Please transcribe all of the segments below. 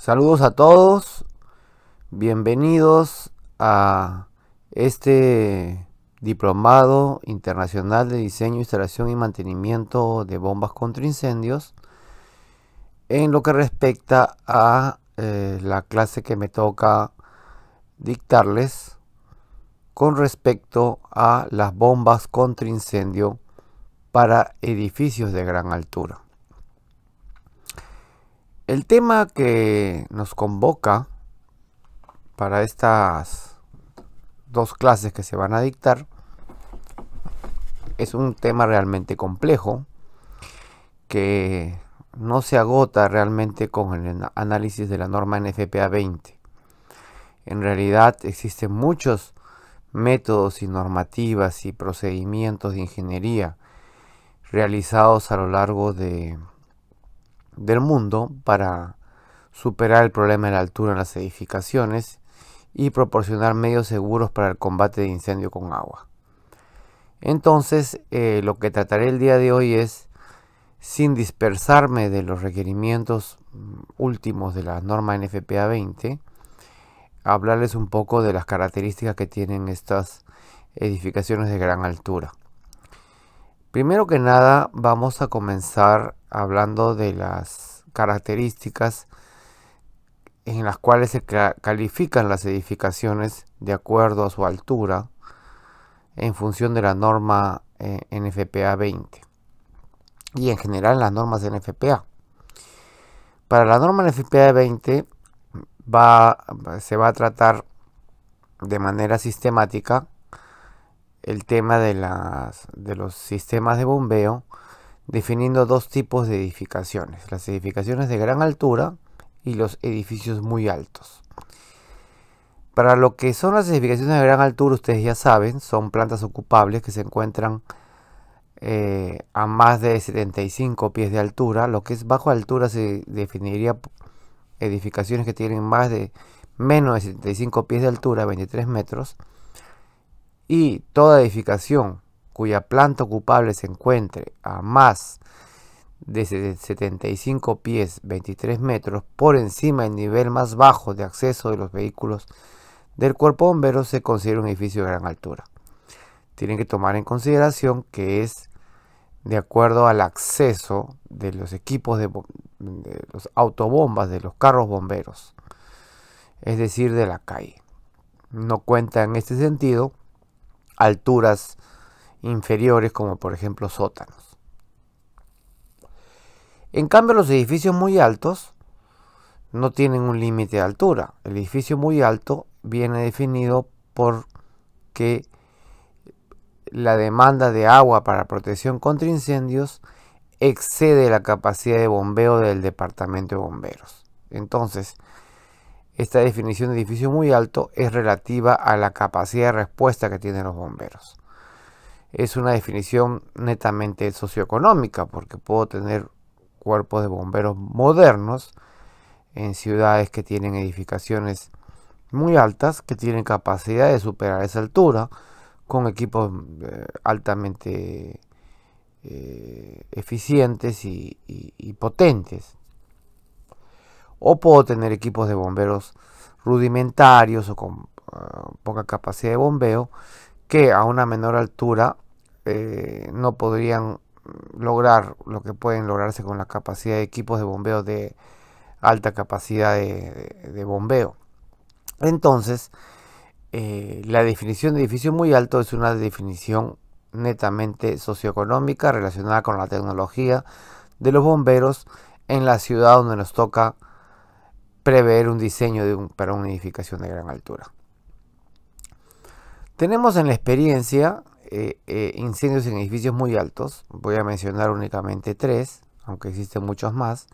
Saludos a todos, bienvenidos a este Diplomado Internacional de Diseño, Instalación y Mantenimiento de Bombas contra Incendios en lo que respecta a eh, la clase que me toca dictarles con respecto a las bombas contra incendio para edificios de gran altura. El tema que nos convoca para estas dos clases que se van a dictar es un tema realmente complejo que no se agota realmente con el análisis de la norma NFPA 20. En realidad existen muchos métodos y normativas y procedimientos de ingeniería realizados a lo largo de del mundo para superar el problema de la altura en las edificaciones y proporcionar medios seguros para el combate de incendio con agua. Entonces, eh, lo que trataré el día de hoy es, sin dispersarme de los requerimientos mm, últimos de la norma NFPA 20, hablarles un poco de las características que tienen estas edificaciones de gran altura. Primero que nada, vamos a comenzar hablando de las características en las cuales se califican las edificaciones de acuerdo a su altura en función de la norma eh, NFPA 20 y en general las normas NFPA. Para la norma NFPA 20 se va a tratar de manera sistemática el tema de, de los sistemas de bombeo, definiendo dos tipos de edificaciones, las edificaciones de gran altura y los edificios muy altos. Para lo que son las edificaciones de gran altura, ustedes ya saben, son plantas ocupables que se encuentran eh, a más de 75 pies de altura. Lo que es bajo altura se definiría edificaciones que tienen más de menos de 75 pies de altura, 23 metros, y toda edificación cuya planta ocupable se encuentre a más de 75 pies 23 metros por encima del nivel más bajo de acceso de los vehículos del cuerpo bombero se considera un edificio de gran altura. Tienen que tomar en consideración que es de acuerdo al acceso de los equipos de, los autobombas, de los carros bomberos, es decir, de la calle. No cuenta en este sentido alturas inferiores como por ejemplo sótanos. En cambio los edificios muy altos no tienen un límite de altura. El edificio muy alto viene definido por que la demanda de agua para protección contra incendios excede la capacidad de bombeo del departamento de bomberos. Entonces, esta definición de edificio muy alto es relativa a la capacidad de respuesta que tienen los bomberos. Es una definición netamente socioeconómica porque puedo tener cuerpos de bomberos modernos en ciudades que tienen edificaciones muy altas, que tienen capacidad de superar esa altura, con equipos eh, altamente eh, eficientes y potentes o puedo tener equipos de bomberos rudimentarios o con ah, poca capacidad de bombeo que a una menor altura eh, no podrían lograr lo que pueden lograrse con la capacidad de equipos de bombeo de alta capacidad de, bombeo. Entonces, eh, la definición de edificio muy alto es una definición netamente socioeconómica relacionada con la tecnología de los bomberos en la ciudad donde nos toca prever un diseño de para una edificación de gran altura. Tenemos en la experiencia eh, eh, incendios en edificios muy altos. Voy a mencionar únicamente tres, aunque existen muchos más.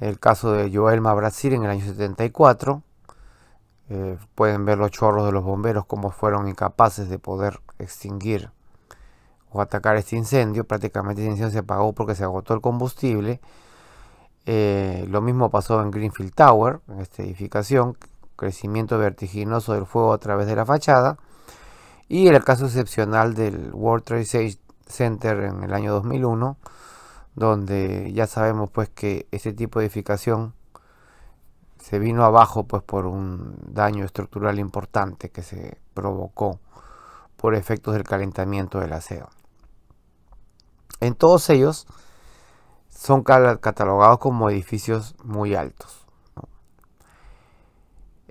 El caso de Joelma Brasil en el año 74. Eh, pueden ver los chorros de los bomberos como fueron incapaces de poder extinguir o atacar este incendio. Prácticamente el este incendio se apagó porque se agotó el combustible eh, lo mismo pasó en Greenfield Tower, en esta edificación, crecimiento vertiginoso del fuego a través de la fachada. Y el caso excepcional del World Trade Center en el año 2001, donde ya sabemos pues que este tipo de edificación se vino abajo pues por un daño estructural importante que se provocó por efectos del calentamiento del aseo. En todos ellos, son catalogados como edificios muy altos.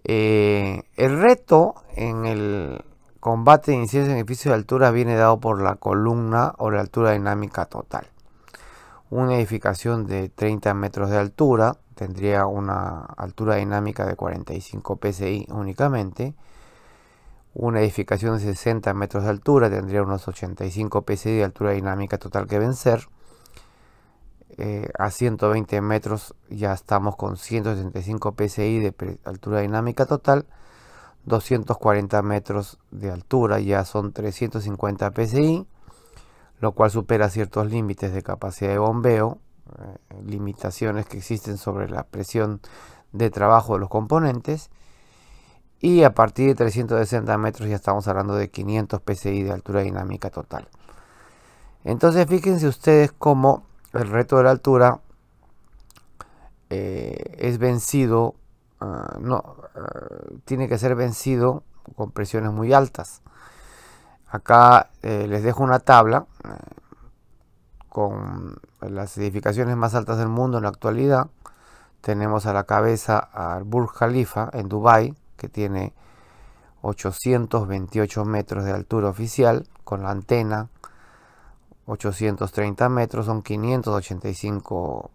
Eh, el reto en el combate de incendios en edificios de altura viene dado por la columna o la altura dinámica total. Una edificación de 30 metros de altura tendría una altura dinámica de 45 psi únicamente. Una edificación de 60 metros de altura tendría unos 85 psi de altura dinámica total que vencer eh, a 120 metros ya estamos con 175 psi de altura dinámica total. 240 metros de altura ya son 350 psi, lo cual supera ciertos límites de capacidad de bombeo, eh, limitaciones que existen sobre la presión de trabajo de los componentes. Y a partir de 360 metros ya estamos hablando de 500 psi de altura dinámica total. Entonces fíjense ustedes cómo el reto de la altura eh, es vencido, ah, no, ah, tiene que ser vencido con presiones muy altas. Acá eh, les dejo una tabla eh, con las edificaciones más altas del mundo en la actualidad. Tenemos a la cabeza al Burj Khalifa en Dubai que tiene 828 metros de altura oficial con la antena 830 metros, son 585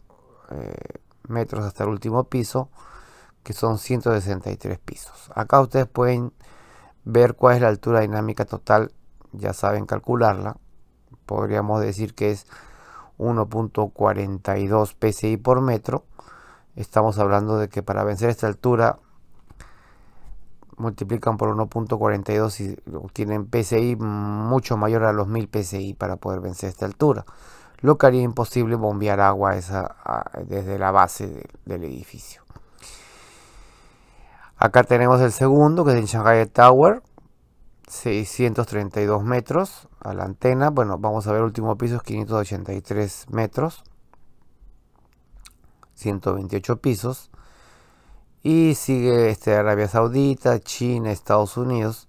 eh, metros hasta el último piso, que son 163 pisos. Acá ustedes pueden ver cuál es la altura dinámica total, ya saben calcularla. Podríamos decir que es 1.42 psi por metro. Estamos hablando de que para vencer esta altura multiplican por 1.42 y tienen PCI mucho mayor a los 1000 PCI para poder vencer esta altura, lo que haría imposible bombear agua desde la base del edificio. Acá tenemos el segundo, que es el Shanghai Tower, 632 metros a la antena. Bueno, vamos a ver el último piso, es 583 metros, 128 pisos. Y sigue este, Arabia Saudita, China, Estados Unidos.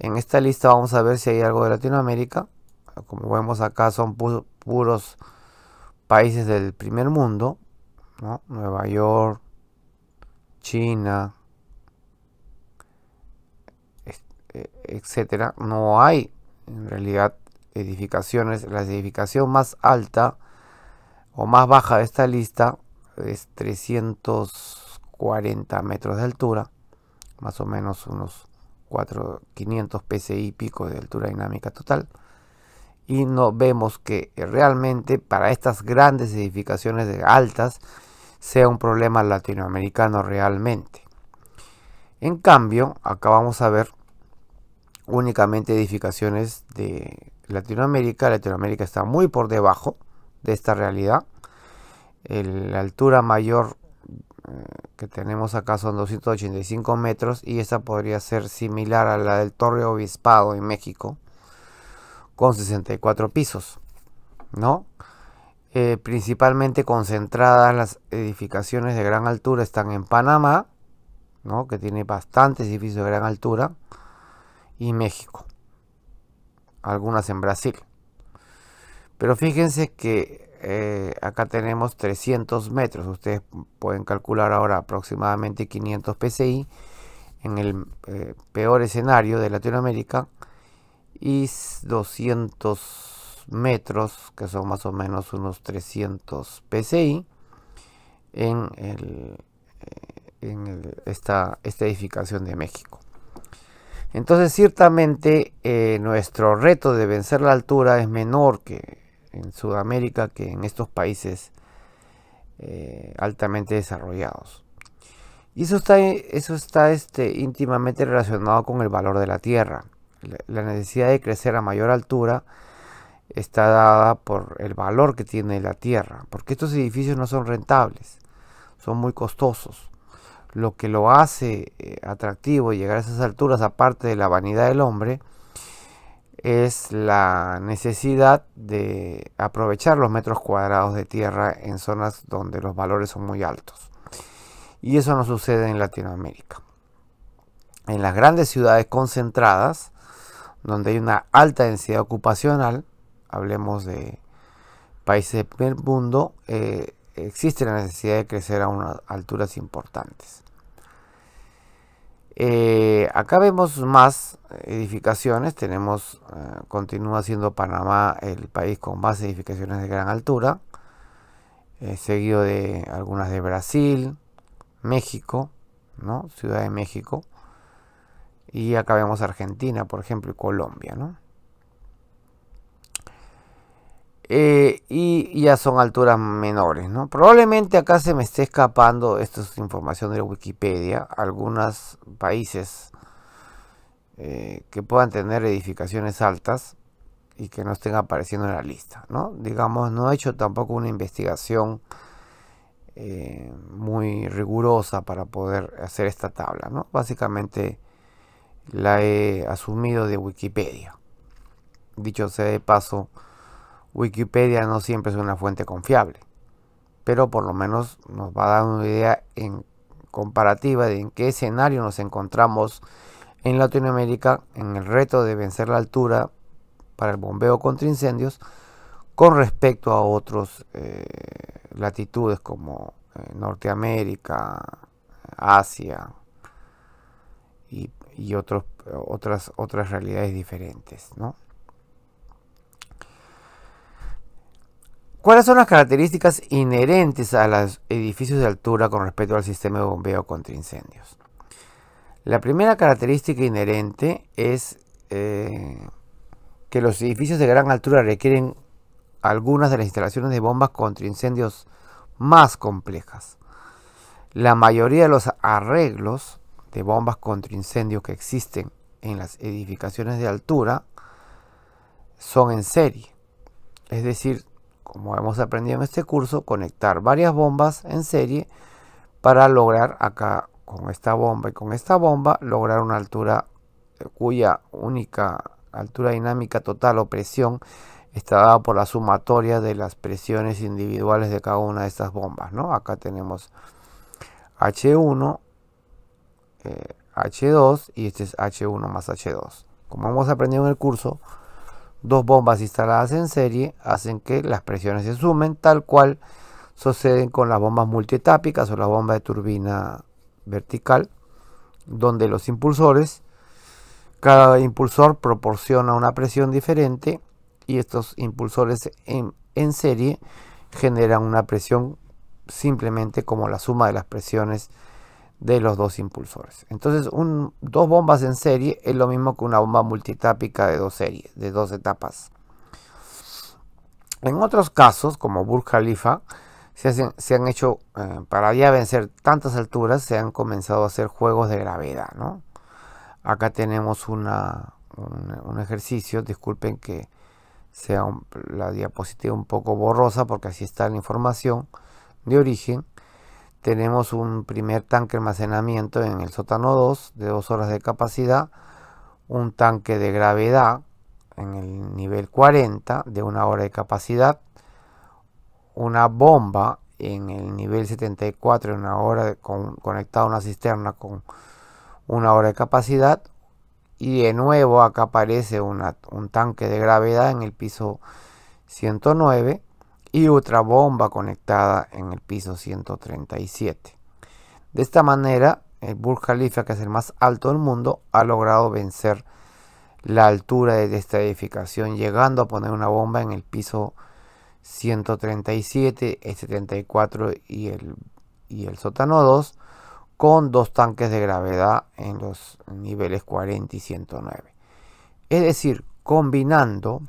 En esta lista vamos a ver si hay algo de Latinoamérica. Como vemos acá son puros países del primer mundo. Nueva York, China, eh, etcétera, no hay en realidad edificaciones. La edificación más alta o más baja de esta lista es 300 40 metros de altura, más o menos unos 4, 500 PSI pico de altura dinámica total. Y no vemos que realmente para estas grandes edificaciones de altas sea un problema latinoamericano realmente. En cambio, acá vamos a ver únicamente edificaciones de Latinoamérica. Latinoamérica está muy por debajo de esta realidad. la altura mayor que tenemos acá son 285 metros y esta podría ser similar a la del Torre Obispado en México con 64 pisos, ¿no? Eh, principalmente concentradas las edificaciones de gran altura están en Panamá, ¿no? que tiene bastantes edificios de gran altura, y México, algunas en Brasil. Pero fíjense que eh, acá tenemos 300 metros. Ustedes pueden calcular ahora aproximadamente 500 PSI en el eh, peor escenario de Latinoamérica y 200 metros, que son más o menos unos 300 PSI en, eh, esta, edificación de México. Entonces ciertamente nuestro reto de vencer la altura es menor que en Sudamérica que en estos países eh, altamente desarrollados. Y eso está, eso está este, íntimamente relacionado con el valor de la tierra. La necesidad de crecer a mayor altura está dada por el valor que tiene la tierra, porque estos edificios no son rentables, son muy costosos. Lo que lo hace eh, atractivo llegar a esas alturas, aparte de la vanidad del hombre, es la necesidad de aprovechar los metros cuadrados de tierra en zonas donde los valores son muy altos. Y eso no sucede en Latinoamérica. En las grandes ciudades concentradas, donde hay una alta densidad ocupacional, hablemos de países del mundo, eh, existe la necesidad de crecer a unas alturas importantes. Eh, acá vemos más edificaciones, tenemos, eh, continúa siendo Panamá el país con más edificaciones de gran altura, eh, seguido de algunas de Brasil, México, ¿no? Ciudad de México, y acá vemos Argentina, por ejemplo, y Colombia, ¿no? Eh, y ya son alturas menores. Probablemente acá se me esté escapando, esto es información de Wikipedia, algunos países eh, que puedan tener edificaciones altas y que no estén apareciendo en la lista. ¿no? Digamos, no he hecho tampoco una investigación eh, muy rigurosa para poder hacer esta tabla. Básicamente la he asumido de Wikipedia. Dicho sea de paso, Wikipedia no siempre es una fuente confiable, pero por lo menos nos va a dar una idea en comparativa de en qué escenario nos encontramos en Latinoamérica en el reto de vencer la altura para el bombeo contra incendios con respecto a otras eh, latitudes como eh, Norteamérica, Asia y, otras, otras realidades diferentes. ¿no? ¿Cuáles son las características inherentes a los edificios de altura con respecto al sistema de bombeo contra incendios? La primera característica inherente es eh, que los edificios de gran altura requieren algunas de las instalaciones de bombas contra incendios más complejas. La mayoría de los arreglos de bombas contra incendios que existen en las edificaciones de altura son en serie. Es decir, como hemos aprendido en este curso, conectar varias bombas en serie para lograr acá con esta bomba y con esta bomba lograr una altura cuya única altura dinámica total o presión está dada por la sumatoria de las presiones individuales de cada una de estas bombas. ¿no? Acá tenemos H1, eh, H2 y este es H1 más H2. Como hemos aprendido en el curso, Dos bombas instaladas en serie hacen que las presiones se sumen, tal cual suceden con las bombas multietápicas o la bomba de turbina vertical, donde los impulsores, cada impulsor proporciona una presión diferente y estos impulsores en, en serie generan una presión simplemente como la suma de las presiones de los dos impulsores. Entonces, dos bombas en serie es lo mismo que una bomba multitápica de dos series, de dos etapas. En otros casos, como Burj Khalifa, se, han hecho, eh, para ya vencer tantas alturas, se han comenzado a hacer juegos de gravedad. ¿no? Acá tenemos un, ejercicio, disculpen que sea la diapositiva un poco borrosa porque así está la información de origen tenemos un primer tanque de almacenamiento en el sótano 2 de 2 horas de capacidad, un tanque de gravedad en el nivel 40 de 1 hora de capacidad, una bomba en el nivel 74 en una hora conectada a una cisterna con 1 hora de capacidad y de nuevo acá aparece un tanque de gravedad en el piso 109 y otra bomba conectada en el piso 137. De esta manera, el Burj Khalifa, que es el más alto del mundo, ha logrado vencer la altura de esta edificación, llegando a poner una bomba en el piso 137, el 74 y el, y el sótano 2, con dos tanques de gravedad en los niveles 40 y 109. Es decir, combinando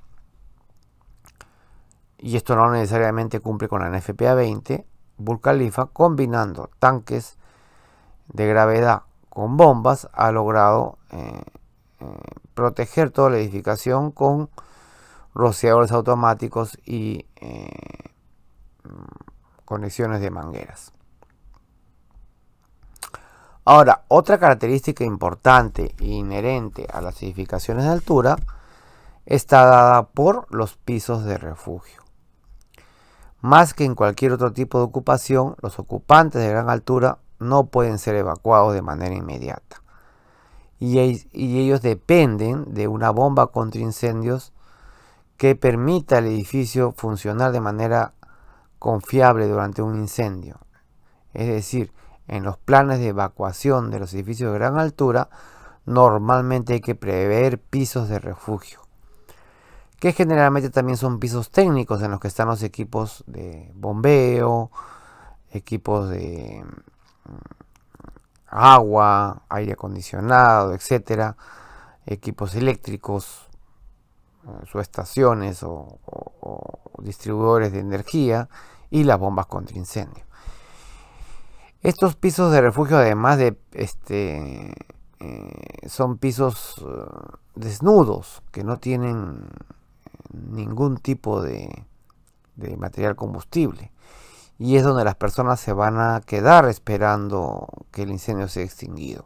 y esto no necesariamente cumple con la NFPA 20, Vulcalifa, combinando tanques de gravedad con bombas, ha logrado eh, eh, proteger toda la edificación con rociadores automáticos y eh, mm, conexiones de mangueras. Ahora, otra característica importante e inherente a las edificaciones de altura está dada por los pisos de refugio. Más que en cualquier otro tipo de ocupación, los ocupantes de gran altura no pueden ser evacuados de manera inmediata. Y, ellos dependen de una bomba contra incendios que permita al edificio funcionar de manera confiable durante un incendio. Es decir, en los planes de evacuación de los edificios de gran altura, normalmente hay que prever pisos de refugio que generalmente también son pisos técnicos en los que están los equipos de bombeo, equipos de mm, agua, aire acondicionado, etcétera, equipos eléctricos, eh, subestaciones o, o, distribuidores de energía y las bombas contra incendio. Estos pisos de refugio, además de este, eh, son pisos eh, desnudos que no tienen ningún tipo de, material combustible. Y es donde las personas se van a quedar esperando que el incendio sea extinguido.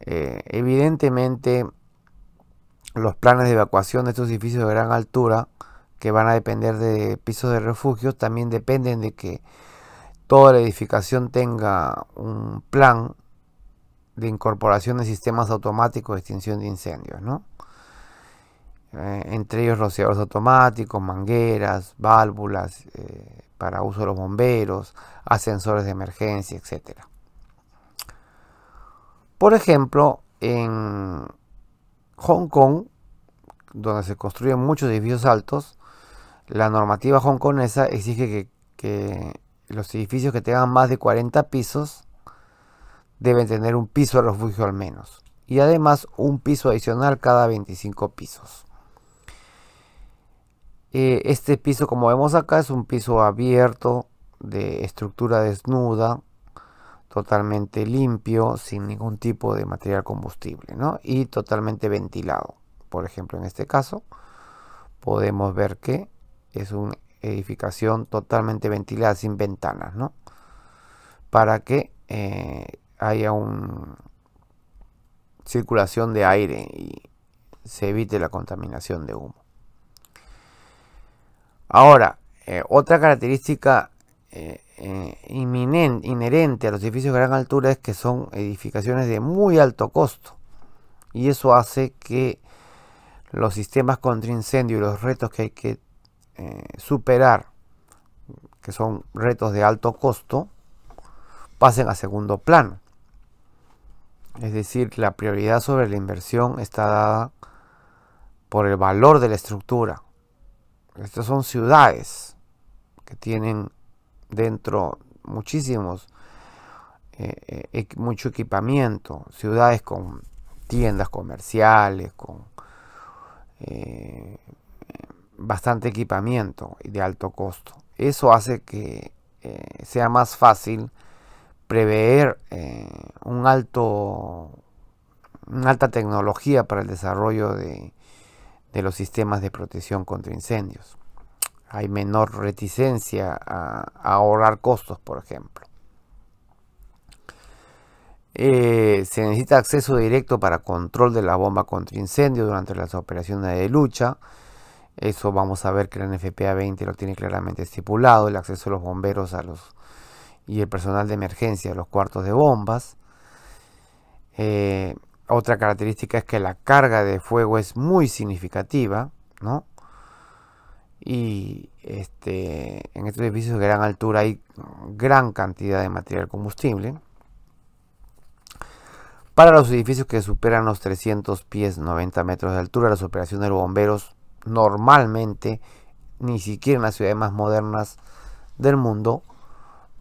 Eh, evidentemente, los planes de evacuación de estos edificios de gran altura, que van a depender de pisos de refugio también dependen de que toda la edificación tenga un plan de incorporación de sistemas automáticos de extinción de incendios, ¿no? Eh, entre ellos rociadores automáticos, mangueras, válvulas eh, para uso de los bomberos, ascensores de emergencia, etc. Por ejemplo, en Hong Kong, donde se construyen muchos edificios altos, la normativa hongkonesa exige que, que los edificios que tengan más de 40 pisos deben tener un piso de refugio al menos y además un piso adicional cada 25 pisos. Eh, este piso, como vemos acá, es un piso abierto, de estructura desnuda, totalmente limpio, sin ningún tipo de material combustible, ¿no? Y totalmente ventilado. Por ejemplo, en este caso, podemos ver que es una edificación totalmente ventilada, sin ventanas, ¿no? Para que eh, haya una circulación de aire y se evite la contaminación de humo. Ahora, eh, otra característica eh, eh, inminente, inherente a los edificios de gran altura es que son edificaciones de muy alto costo. Y eso hace que los sistemas contra incendio y los retos que hay que superar, que son retos de alto costo, pasen a segundo plano. Es decir, la prioridad sobre la inversión está dada por el valor de la estructura, estas son ciudades que tienen dentro muchísimos, eh, eh, mucho equipamiento, ciudades con tiendas comerciales, con eh, bastante equipamiento y de alto costo. Eso hace que sea más fácil prever un alto, una alta tecnología para el desarrollo de de los sistemas de protección contra incendios. Hay menor reticencia a, ahorrar costos, por ejemplo. Eh, se necesita acceso directo para control de la bomba contra incendios. durante las operaciones de lucha. Eso vamos a ver que la NFPA 20 lo tiene claramente estipulado, el acceso de los bomberos a los y el personal de emergencia a los cuartos de bombas. Eh, otra característica es que la carga de fuego es muy significativa, ¿no? Y este, en estos edificios de gran altura hay gran cantidad de material combustible. Para los edificios que superan los 300 pies 90 metros de altura, las operaciones de los bomberos normalmente, ni siquiera en las ciudades más modernas del mundo,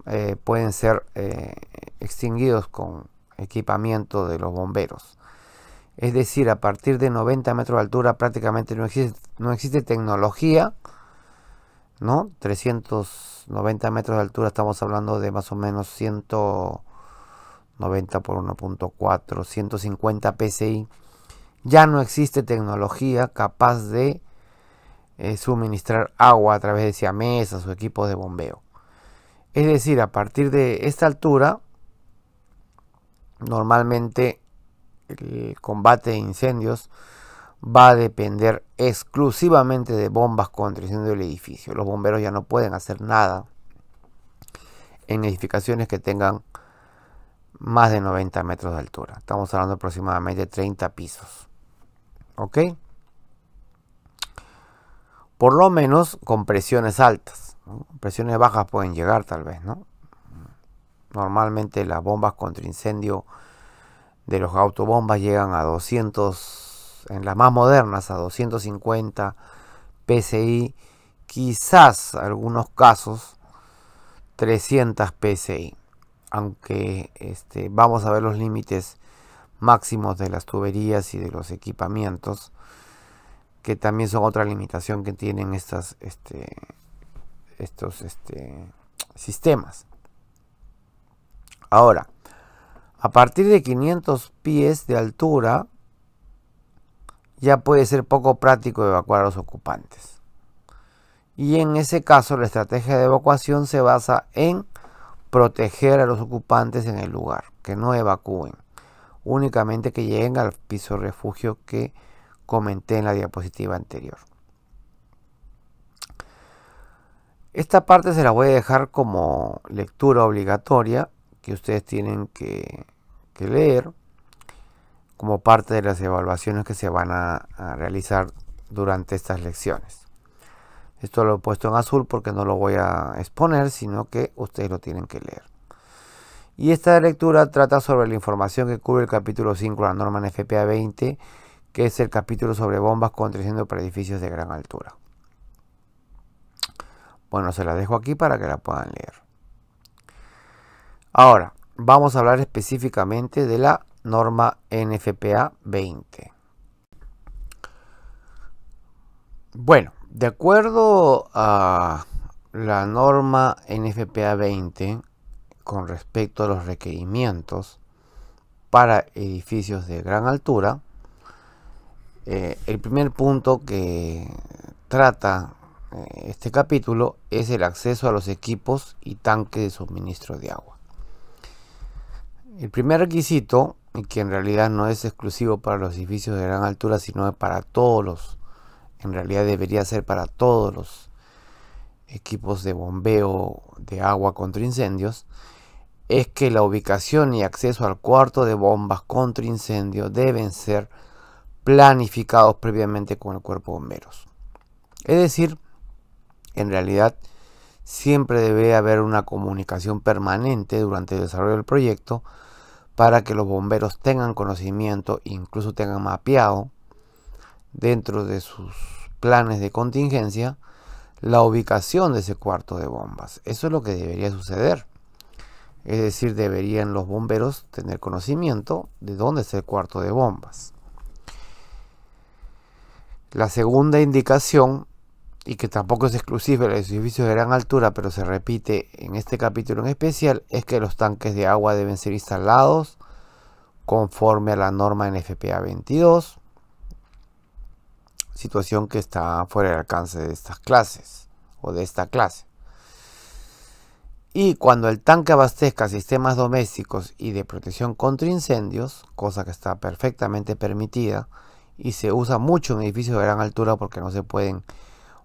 eh, pueden ser eh, extinguidos con equipamiento de los bomberos. Es decir, a partir de 90 metros de altura prácticamente no existe, tecnología. ¿no? 390 metros de altura estamos hablando de más o menos 190 por 1.4, 150 psi. Ya no existe tecnología capaz de eh, suministrar agua a través de siamesas o equipos de bombeo. Es decir, a partir de esta altura normalmente el combate de incendios va a depender exclusivamente de bombas contra incendio del edificio. Los bomberos ya no pueden hacer nada en edificaciones que tengan más de 90 metros de altura. Estamos hablando de aproximadamente 30 pisos. ¿Ok? Por lo menos con presiones altas. Presiones bajas pueden llegar tal vez, ¿no? Normalmente las bombas contra incendio de los autobombas llegan a 200, en las más modernas a 250 PSI, quizás algunos casos 300 PSI, aunque este, vamos a ver los límites máximos de las tuberías y de los equipamientos, que también son otra limitación que tienen estas, este, estos este, sistemas. Ahora, a partir de 500 pies de altura, ya puede ser poco práctico evacuar a los ocupantes. Y en ese caso, la estrategia de evacuación se basa en proteger a los ocupantes en el lugar, que no evacúen, únicamente que lleguen al piso refugio que comenté en la diapositiva anterior. Esta parte se la voy a dejar como lectura obligatoria que ustedes tienen que, leer como parte de las evaluaciones que se van a, realizar durante estas lecciones. Esto lo he puesto en azul porque no lo voy a exponer, sino que ustedes lo tienen que leer. Y esta lectura trata sobre la información que cubre el capítulo 5 de la norma NFPA FPA 20, que es el capítulo sobre bombas contraciendo para edificios de gran altura. Bueno, se la dejo aquí para que la puedan leer. Ahora, vamos a hablar específicamente de la norma NFPA 20. Bueno, de acuerdo a la norma NFPA 20 con respecto a los requerimientos para edificios de gran altura, eh, el primer punto que trata eh, este capítulo es el acceso a los equipos y tanques de suministro de agua. El primer requisito, y que en realidad no es exclusivo para los edificios de gran altura, sino para todos los, en realidad debería ser para todos los equipos de bombeo de agua contra incendios, es que la ubicación y acceso al cuarto de bombas contra incendio deben ser planificados previamente con el cuerpo de bomberos. Es decir, en realidad siempre debe haber una comunicación permanente durante el desarrollo del proyecto para que los bomberos tengan conocimiento, incluso tengan mapeado dentro de sus planes de contingencia la ubicación de ese cuarto de bombas. Eso es lo que debería suceder. Es decir, deberían los bomberos tener conocimiento de dónde es el cuarto de bombas. La segunda indicación y que tampoco es exclusivo de edificio edificios de gran altura, pero se repite en este capítulo en especial, es que los tanques de agua deben ser instalados conforme a la norma NFPA 22, situación que está fuera del alcance de estas clases o de esta clase. Y cuando el tanque abastezca sistemas domésticos y de protección contra incendios, cosa que está perfectamente permitida y se usa mucho en edificios de gran altura porque no se pueden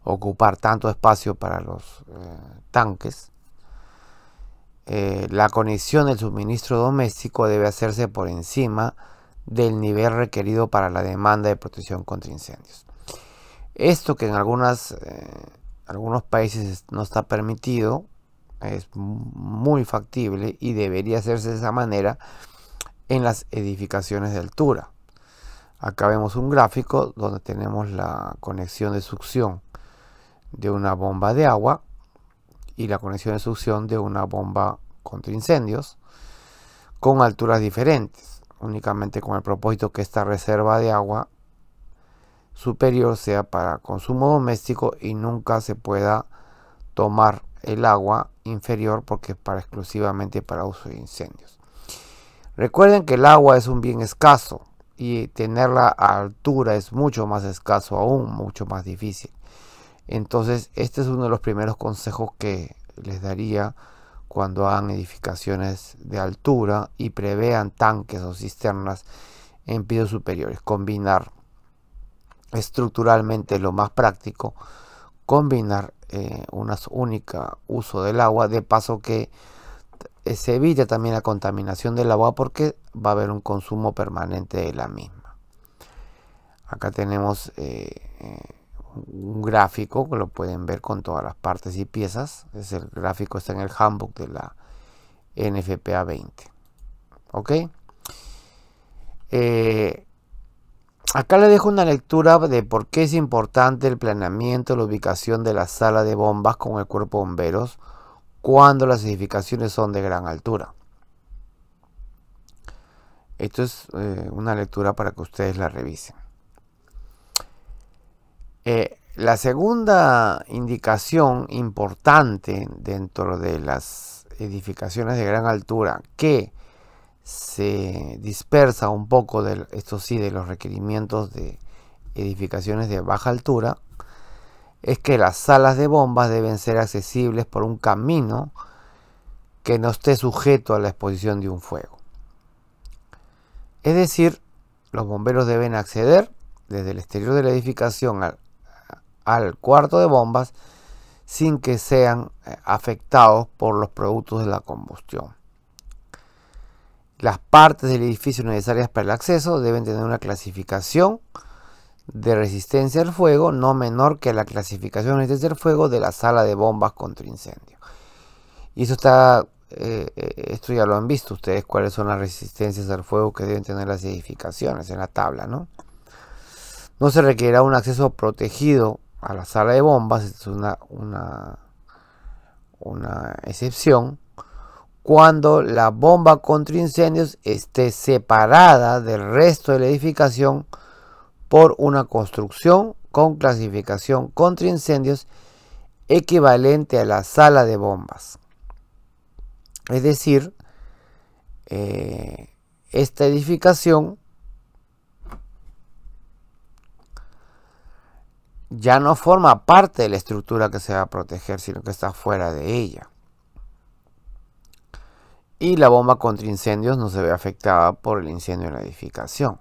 ocupar tanto espacio para los eh, tanques. Eh, la conexión del suministro doméstico debe hacerse por encima del nivel requerido para la demanda de protección contra incendios. Esto que en algunas, eh, algunos países no está permitido es muy factible y debería hacerse de esa manera en las edificaciones de altura. Acá vemos un gráfico donde tenemos la conexión de succión de una bomba de agua y la conexión de succión de una bomba contra incendios con alturas diferentes, únicamente con el propósito que esta reserva de agua superior sea para consumo doméstico y nunca se pueda tomar el agua inferior porque es para exclusivamente para uso de incendios. Recuerden que el agua es un bien escaso y tenerla a altura es mucho más escaso aún, mucho más difícil. Entonces, este es uno de los primeros consejos que les daría cuando hagan edificaciones de altura y prevean tanques o cisternas en pisos superiores. Combinar estructuralmente lo más práctico, combinar eh, una única uso del agua, de paso que eh, se evite también la contaminación del agua porque va a haber un consumo permanente de la misma. Acá tenemos eh, eh, un gráfico que lo pueden ver con todas las partes y piezas. Es el gráfico está en el handbook de la NFPA 20. ¿Ok? Eh, acá le dejo una lectura de por qué es importante el planeamiento, la ubicación de la sala de bombas con el cuerpo bomberos cuando las edificaciones son de gran altura. Esto es eh, una lectura para que ustedes la revisen. Eh, la segunda indicación importante dentro de las edificaciones de gran altura que se dispersa un poco, de, esto sí, de los requerimientos de edificaciones de baja altura, es que las salas de bombas deben ser accesibles por un camino que no esté sujeto a la exposición de un fuego. Es decir, los bomberos deben acceder desde el exterior de la edificación al al cuarto de bombas sin que sean eh, afectados por los productos de la combustión. Las partes del edificio necesarias para el acceso deben tener una clasificación de resistencia al fuego no menor que la clasificación de resistencia al fuego de la sala de bombas contra incendio. Y eso está, eh, eh, esto ya lo han visto ustedes, cuáles son las resistencias al fuego que deben tener las edificaciones en la tabla, ¿no? No se requerirá un acceso protegido a la sala de bombas, es una, una, excepción, cuando la bomba contra incendios esté separada del resto de la edificación por una construcción con clasificación contra incendios equivalente a la sala de bombas. Es decir, eh, esta edificación ya no forma parte de la estructura que se va a proteger, sino que está fuera de ella. Y la bomba contra incendios no se ve afectada por el incendio en la edificación.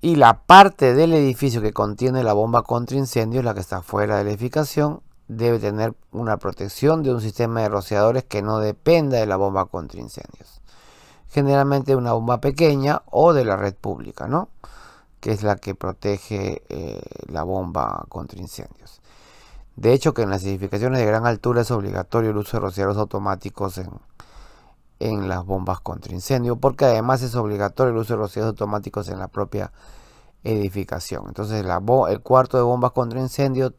Y la parte del edificio que contiene la bomba contra incendios, la que está fuera de la edificación, debe tener una protección de un sistema de rociadores que no dependa de la bomba contra incendios. Generalmente una bomba pequeña o de la red pública, ¿no? que es la que protege eh, la bomba contra incendios. De hecho, que en las edificaciones de gran altura es obligatorio el uso de rociadores automáticos en, las bombas contra incendios porque además es obligatorio el uso de rociadores automáticos en la propia edificación. Entonces, el cuarto de bombas contra incendios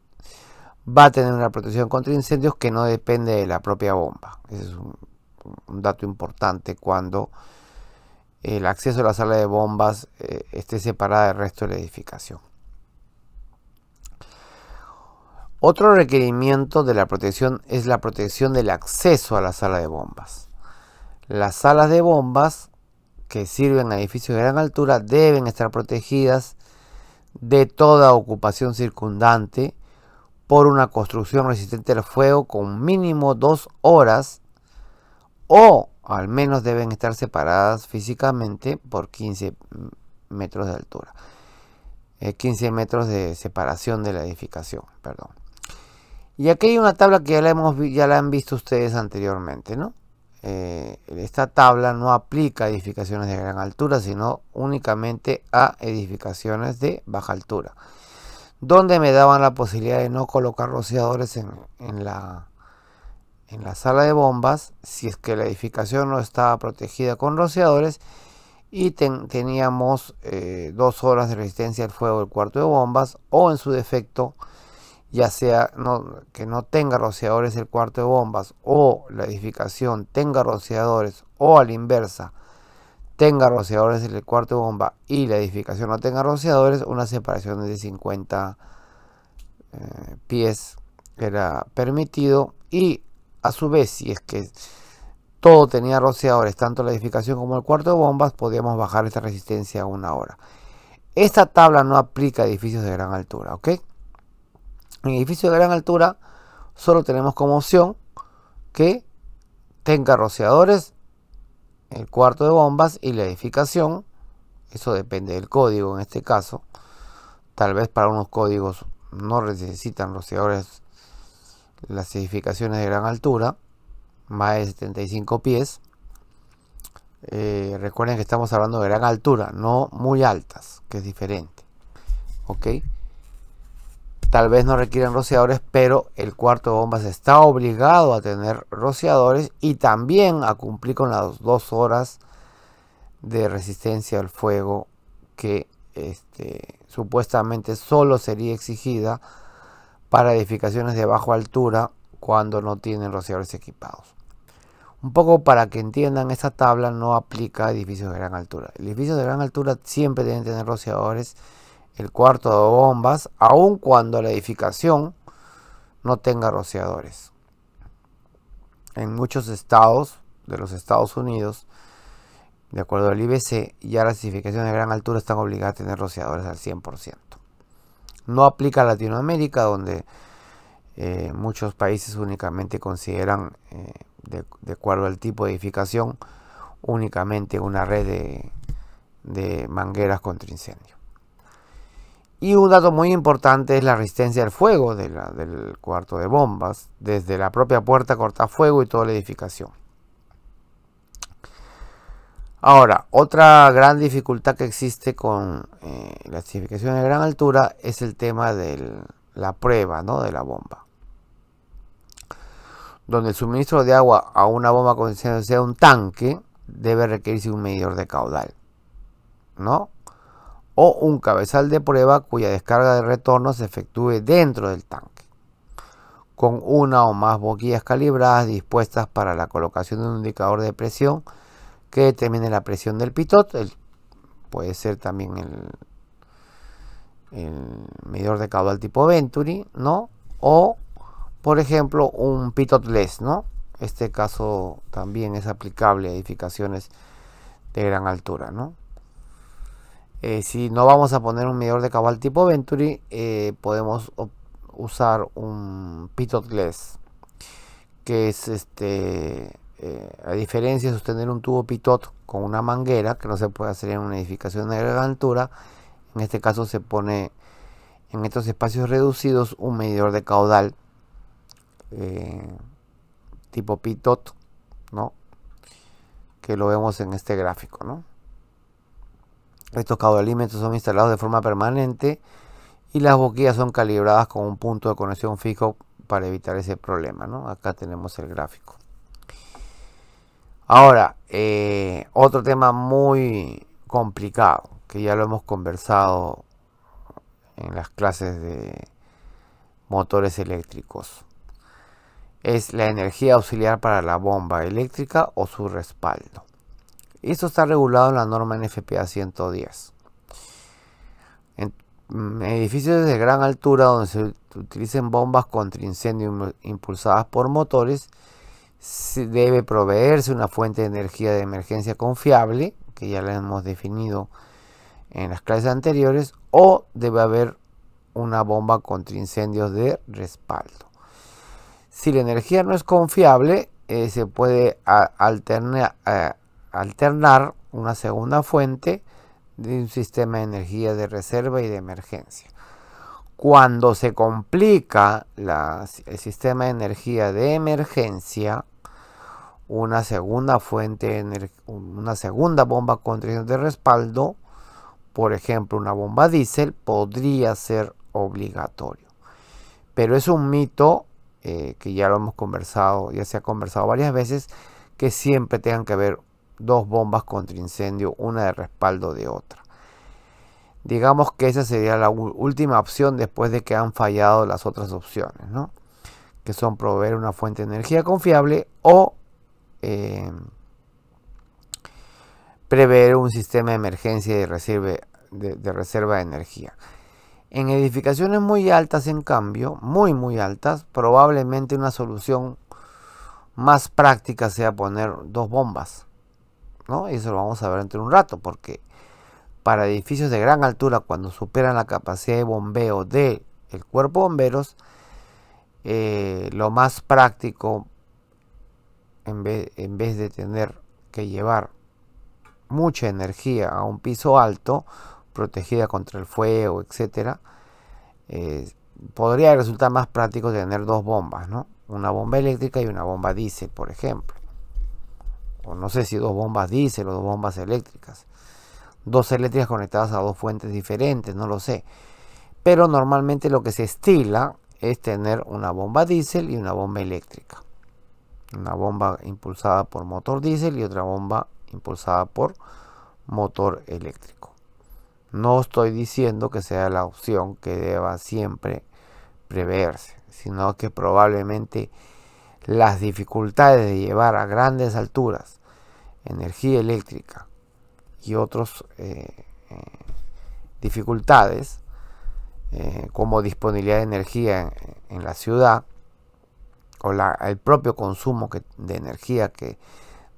va a tener una protección contra incendios que no depende de la propia bomba. Ese es un dato importante cuando el acceso a la sala de bombas eh, esté separada del resto de la edificación. Otro requerimiento de la protección es la protección del acceso a la sala de bombas. Las salas de bombas que sirven a edificios de gran altura deben estar protegidas de toda ocupación circundante por una construcción resistente al fuego con mínimo dos horas o al menos deben estar separadas físicamente por 15 metros de altura. 15 eh, metros de separación de la edificación, perdón. Y aquí hay una tabla que ya la, hemos, ya la han visto ustedes anteriormente, ¿no? Eh, esta tabla no aplica a edificaciones de gran altura, sino únicamente a edificaciones de baja altura, donde me daban la posibilidad de no colocar rociadores en la en la sala de bombas si es que la edificación no estaba protegida con rociadores y teníamos eh, dos horas de resistencia al fuego del cuarto de bombas o en su defecto ya sea que no tenga rociadores el cuarto de bombas o la edificación tenga rociadores o a la inversa tenga rociadores el cuarto de bomba y la edificación no tenga rociadores, una separación de 50 eh, pies era permitido y a su vez, si es que todo tenía rociadores, tanto la edificación como el cuarto de bombas, podíamos bajar esta resistencia a una hora. Esta tabla no aplica a edificios de gran altura, ¿ok? En edificios de gran altura solo tenemos como opción que tenga rociadores, el cuarto de bombas y la edificación. Eso depende del código en este caso. Tal vez para unos códigos no necesitan rociadores las edificaciones de gran altura, más de 75 pies. Eh, recuerden que estamos hablando de gran altura, no muy altas, que es diferente. ¿Ok? Tal vez no requieran rociadores, pero el cuarto de bombas está obligado a tener rociadores y también a cumplir con las dos horas de resistencia al fuego que este, supuestamente solo sería exigida para edificaciones de baja altura cuando no tienen rociadores equipados. Un poco para que entiendan, esta tabla no aplica a edificios de gran altura. Edificios de gran altura siempre deben tener rociadores, el cuarto de bombas, aun cuando la edificación no tenga rociadores. En muchos estados de los Estados Unidos, de acuerdo al IBC, ya las edificaciones de gran altura están obligadas a tener rociadores al 100%. No aplica a Latinoamérica, donde eh, muchos países únicamente consideran, eh, de, acuerdo al tipo de edificación, únicamente una red de, mangueras contra incendio. Y un dato muy importante es la resistencia al fuego del cuarto de bombas, desde la propia puerta cortafuego y toda la edificación. Ahora, otra gran dificultad que existe con eh, la las a de gran altura es el tema de la prueba de la bomba. Donde el suministro de agua a una bomba con sea un tanque, debe requerirse un medidor de caudal, O un cabezal de prueba cuya descarga de retorno se efectúe dentro del tanque, con una o más boquillas calibradas dispuestas para la colocación de un indicador de presión que determine la presión del pitot. puede ser también el, medidor de caudal tipo Venturi, ¿no? O, por ejemplo, un pitot-less, ¿no? Este caso también es aplicable a edificaciones de gran altura, eh, si no vamos a poner un medidor de cabal tipo Venturi, eh, podemos usar un pitot-less, que es este eh, a diferencia de sostener un tubo pitot con una manguera, que no se puede hacer en una edificación de gran altura. En este caso se pone en estos espacios reducidos un medidor de caudal eh, tipo pitot, ¿no? Que lo vemos en este gráfico, ¿no? Estos caudalímetros son instalados de forma permanente y las boquillas son calibradas con un punto de conexión fijo para evitar ese problema, Acá tenemos el gráfico. Ahora, eh, otro tema muy complicado, que ya lo hemos conversado en las clases de motores eléctricos, es la energía auxiliar para la bomba eléctrica o su respaldo. Esto está regulado en la norma NFPA 110. En mm, edificios de gran altura donde se utilicen bombas contra incendio impulsadas por motores, debe proveerse una fuente de energía de emergencia confiable, que ya la hemos definido en las clases anteriores, o debe haber una bomba contra incendios de respaldo. Si la energía no es confiable, eh, se puede alternar una segunda fuente de un sistema de energía de reserva y de emergencia. Cuando se complica el sistema de energía de emergencia, una segunda fuente, una segunda bomba de respaldo, por ejemplo una bomba diésel, podría ser obligatorio. Pero es un mito eh, que ya lo hemos conversado, ya se ha conversado varias veces, que siempre tengan que haber dos bombas contra incendio, una de respaldo de otra. Digamos que esa sería la última opción después de que han fallado las otras opciones, ¿no? que son proveer una fuente de energía confiable o eh, prever un sistema de emergencia y de, reserva de energía. En edificaciones muy altas, en cambio, muy muy altas, probablemente una solución más práctica sea poner dos bombas. ¿no? Y eso lo vamos a ver entre un rato, porque para edificios de gran altura cuando superan la capacidad de bombeo de el cuerpo bomberos, eh, lo más práctico, en vez, de tener que llevar mucha energía a un piso alto, protegida contra el fuego, etcétera, eh, podría resultar más práctico tener dos bombas, ¿no? Una bomba eléctrica y una bomba diésel, por ejemplo. O no sé si dos bombas diésel o dos bombas eléctricas dos eléctricas conectadas a dos fuentes diferentes, no lo sé. Pero normalmente lo que se estila es tener una bomba diésel y una bomba eléctrica. Una bomba impulsada por motor diésel y otra bomba impulsada por motor eléctrico. No estoy diciendo que sea la opción que deba siempre preverse, sino que probablemente las dificultades de llevar a grandes alturas energía eléctrica y otras eh, eh, dificultades, eh, como disponibilidad de energía en, la ciudad, o el propio consumo de energía que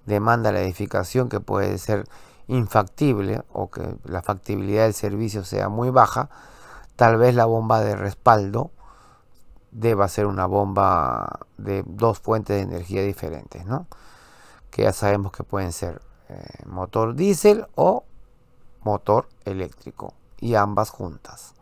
demanda la edificación, que puede ser infactible o que la factibilidad del servicio sea muy baja, tal vez la bomba de respaldo deba ser una bomba de dos fuentes de energía diferentes, que ya sabemos que pueden ser eh, motor diésel o motor eléctrico y ambas juntas.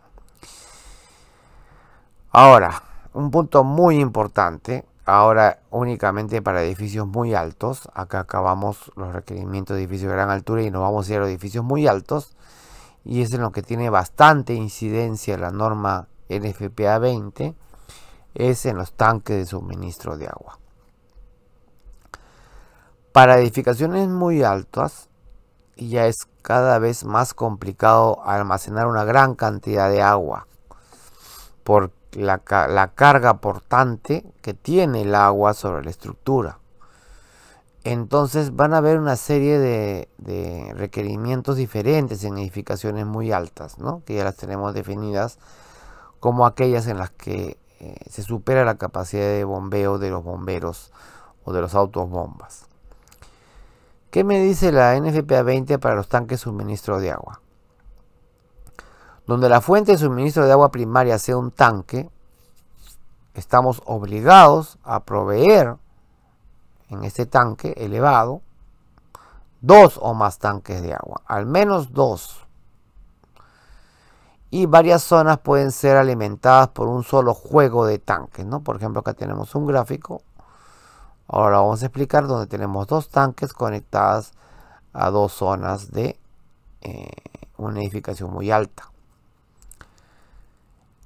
Ahora, un punto muy importante, ahora únicamente para edificios muy altos, acá acabamos los requerimientos de edificios de gran altura y nos vamos a ir a edificios muy altos, y es en lo que tiene bastante incidencia la norma NFPA 20, es en los tanques de suministro de agua. Para edificaciones muy altas ya es cada vez más complicado almacenar una gran cantidad de agua por la, carga portante que tiene el agua sobre la estructura. Entonces van a haber una serie de, requerimientos diferentes en edificaciones muy altas, que ya las tenemos definidas como aquellas en las que eh, se supera la capacidad de bombeo de los bomberos o de los autobombas. ¿Qué me dice la NFPA 20 para los tanques de suministro de agua? Donde la fuente de suministro de agua primaria sea un tanque, estamos obligados a proveer en este tanque elevado dos o más tanques de agua, al menos dos. Y varias zonas pueden ser alimentadas por un solo juego de tanques, ¿no? Por ejemplo, acá tenemos un gráfico Ahora vamos a explicar donde tenemos dos tanques conectadas a dos zonas de eh, una edificación muy alta.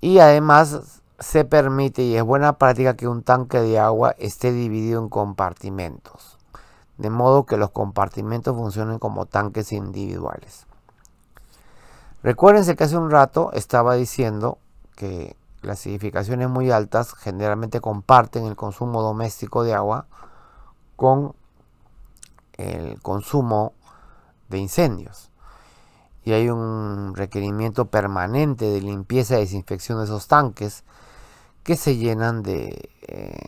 Y además se permite y es buena práctica que un tanque de agua esté dividido en compartimentos. De modo que los compartimentos funcionen como tanques individuales. Recuérdense que hace un rato estaba diciendo que clasificaciones muy altas generalmente comparten el consumo doméstico de agua con el consumo de incendios. Y hay un requerimiento permanente de limpieza y desinfección de esos tanques que se llenan de eh,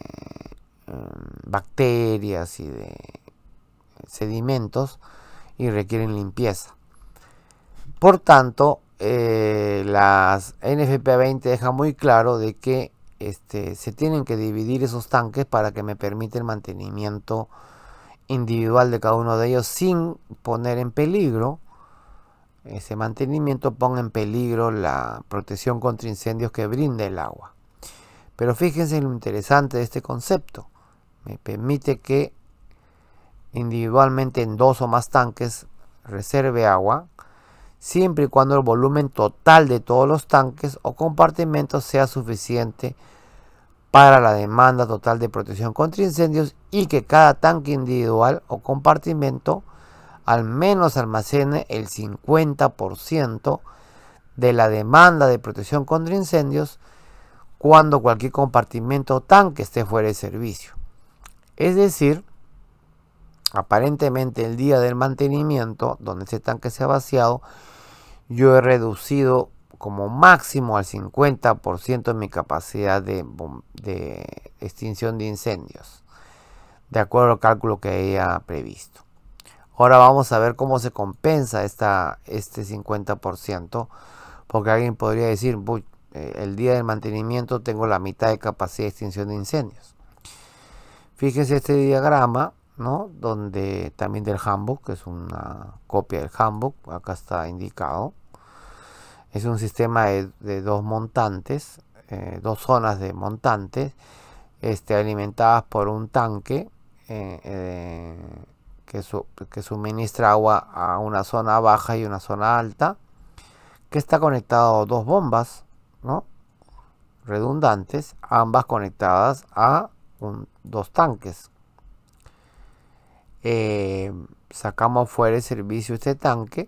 mm, bacterias y de sedimentos y requieren limpieza. Por tanto, eh, las NFPA 20 deja muy claro de que este, se tienen que dividir esos tanques para que me permita el mantenimiento individual de cada uno de ellos sin poner en peligro ese mantenimiento ponga en peligro la protección contra incendios que brinda el agua. Pero fíjense lo interesante de este concepto. Me permite que individualmente en dos o más tanques reserve agua siempre y cuando el volumen total de todos los tanques o compartimentos sea suficiente para la demanda total de protección contra incendios y que cada tanque individual o compartimento al menos almacene el 50% de la demanda de protección contra incendios cuando cualquier compartimento o tanque esté fuera de servicio. Es decir, aparentemente el día del mantenimiento, donde ese tanque se ha vaciado, yo he reducido como máximo al 50% mi capacidad de, extinción de incendios, de acuerdo al cálculo que había previsto. Ahora vamos a ver cómo se compensa esta, este 50%, porque alguien podría decir, eh, el día del mantenimiento tengo la mitad de capacidad de extinción de incendios. Fíjense este diagrama, donde también del handbook, que es una copia del handbook, acá está indicado. Es un sistema de, dos montantes, eh, dos zonas de montantes, este, alimentadas por un tanque eh, eh, que, suministra agua a una zona baja y una zona alta, que está conectado a dos bombas, redundantes, ambas conectadas a dos tanques eh, sacamos fuera el servicio este tanque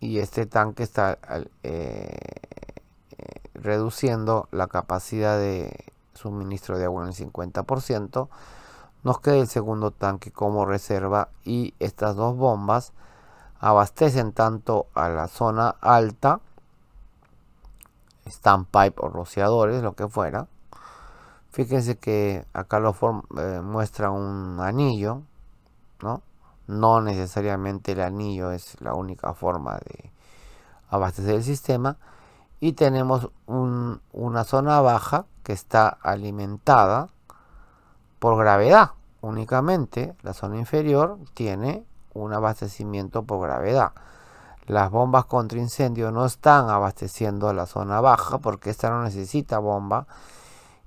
y este tanque está eh, reduciendo la capacidad de suministro de agua en el 50%, nos queda el segundo tanque como reserva y estas dos bombas abastecen tanto a la zona alta, standpipe o rociadores, lo que fuera. Fíjense que acá lo eh, muestra un anillo ¿no? No necesariamente el anillo es la única forma de abastecer el sistema. Y tenemos una zona baja que está alimentada por gravedad únicamente. La zona inferior tiene un abastecimiento por gravedad. Las bombas contra incendio no están abasteciendo la zona baja porque esta no necesita bomba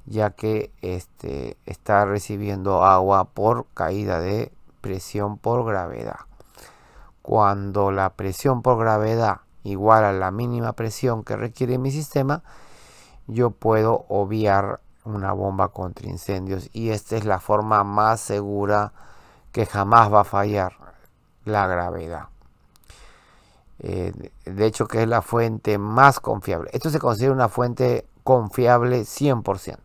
ya que este, está recibiendo agua por caída de presión por gravedad. Cuando la presión por gravedad igual a la mínima presión que requiere mi sistema, yo puedo obviar una bomba contra incendios y esta es la forma más segura que jamás va a fallar la gravedad. Eh, de hecho que es la fuente más confiable. Esto se considera una fuente confiable 100%.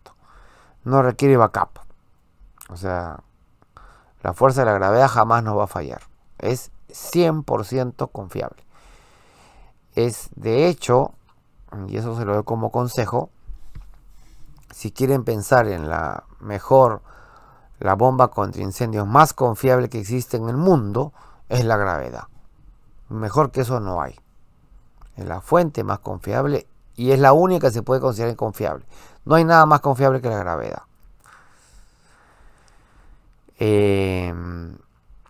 No requiere backup. O sea, la fuerza de la gravedad jamás nos va a fallar. Es 100% confiable. Es de hecho, y eso se lo doy como consejo, si quieren pensar en la mejor, la bomba contra incendios más confiable que existe en el mundo, es la gravedad. Mejor que eso no hay. Es la fuente más confiable y es la única que se puede considerar confiable. No hay nada más confiable que la gravedad. Em,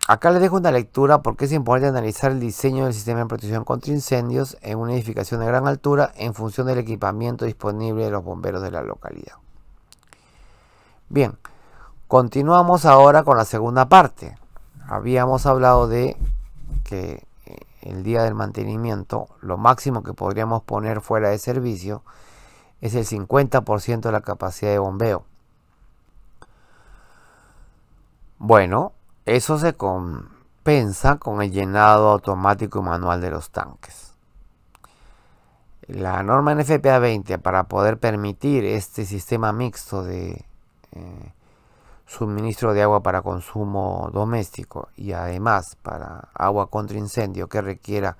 acá les dejo una lectura porque es importante analizar el diseño del sistema de protección contra incendios en una edificación de gran altura en función del equipamiento disponible de los bomberos de la localidad. Bien, continuamos ahora con la segunda parte. Habíamos hablado de que eh, el día del mantenimiento, lo máximo que podríamos poner fuera de servicio es el 50% de la capacidad de bombeo. Bueno, eso se compensa con el llenado automático y manual de los tanques. La norma NFPA 20 para poder permitir este sistema mixto de eh, suministro de agua para consumo doméstico y además para agua contra incendio que requiera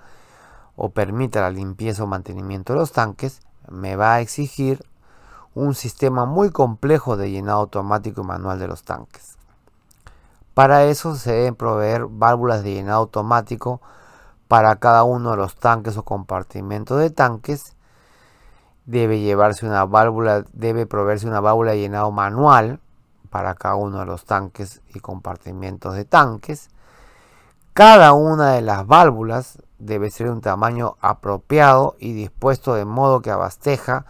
o permita la limpieza o mantenimiento de los tanques, me va a exigir un sistema muy complejo de llenado automático y manual de los tanques. Para eso se deben proveer válvulas de llenado automático para cada uno de los tanques o compartimentos de tanques. Debe llevarse una válvula, debe proveerse una válvula de llenado manual para cada uno de los tanques y compartimientos de tanques. Cada una de las válvulas debe ser de un tamaño apropiado y dispuesto de modo que abasteja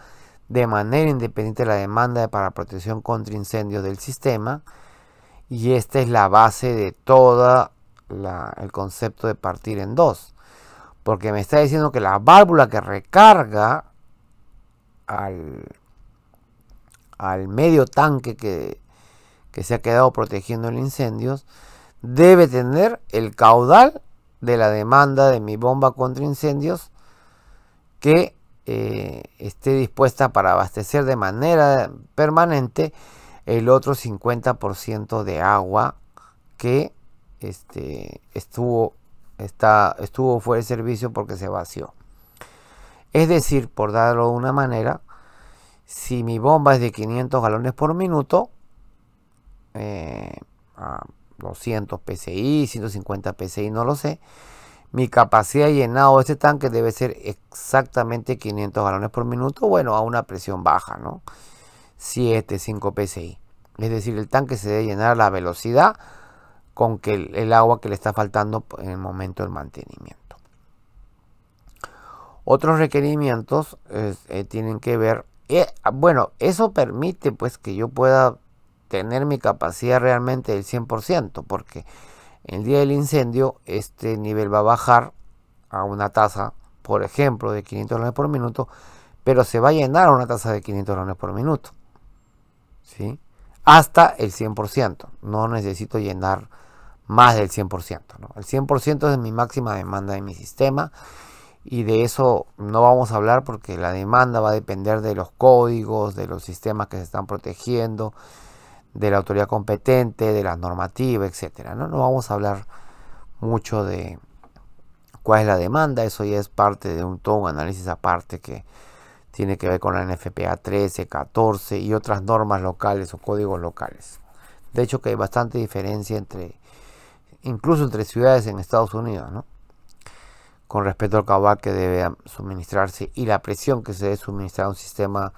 de manera independiente la demanda para protección contra incendios del sistema. Y esta es la base de todo el concepto de partir en dos. Porque me está diciendo que la válvula que recarga al, medio tanque que, que se ha quedado protegiendo el incendios debe tener el caudal de la demanda de mi bomba contra incendios que eh, esté dispuesta para abastecer de manera permanente el otro 50% de agua que este, estuvo, está, estuvo fuera de servicio porque se vació. Es decir, por darlo de una manera, si mi bomba es de 500 galones por minuto, eh, a 200 PSI, 150 PSI, no lo sé, mi capacidad de llenado de este tanque debe ser exactamente 500 galones por minuto, bueno, a una presión baja, ¿no? 7.5 psi. Es decir, el tanque se debe llenar a la velocidad con que el, agua que le está faltando en el momento del mantenimiento. Otros requerimientos eh, tienen que ver, eh, ah, bueno, eso permite pues que yo pueda tener mi capacidad realmente del 100%, porque el día del incendio este nivel va a bajar a una tasa, por ejemplo, de 500 dólares por minuto, pero se va a llenar a una tasa de 500 dólares por minuto. Hasta el 100%. No necesito llenar más del 100%. El 100% es mi máxima demanda de mi sistema y de eso no vamos a hablar porque la demanda va a depender de los códigos, de los sistemas que se están protegiendo, de la autoridad competente, de las normativas, etcétera. No, no vamos a hablar mucho de cuál es la demanda, eso ya es parte de un todo un análisis aparte que tiene que ver con la NFPA 13, 14 y otras normas locales o códigos locales. De hecho que hay bastante diferencia entre, incluso entre ciudades en Estados Unidos, ¿no? Con respecto al cabal que debe suministrarse y la presión que se debe suministrar a un sistema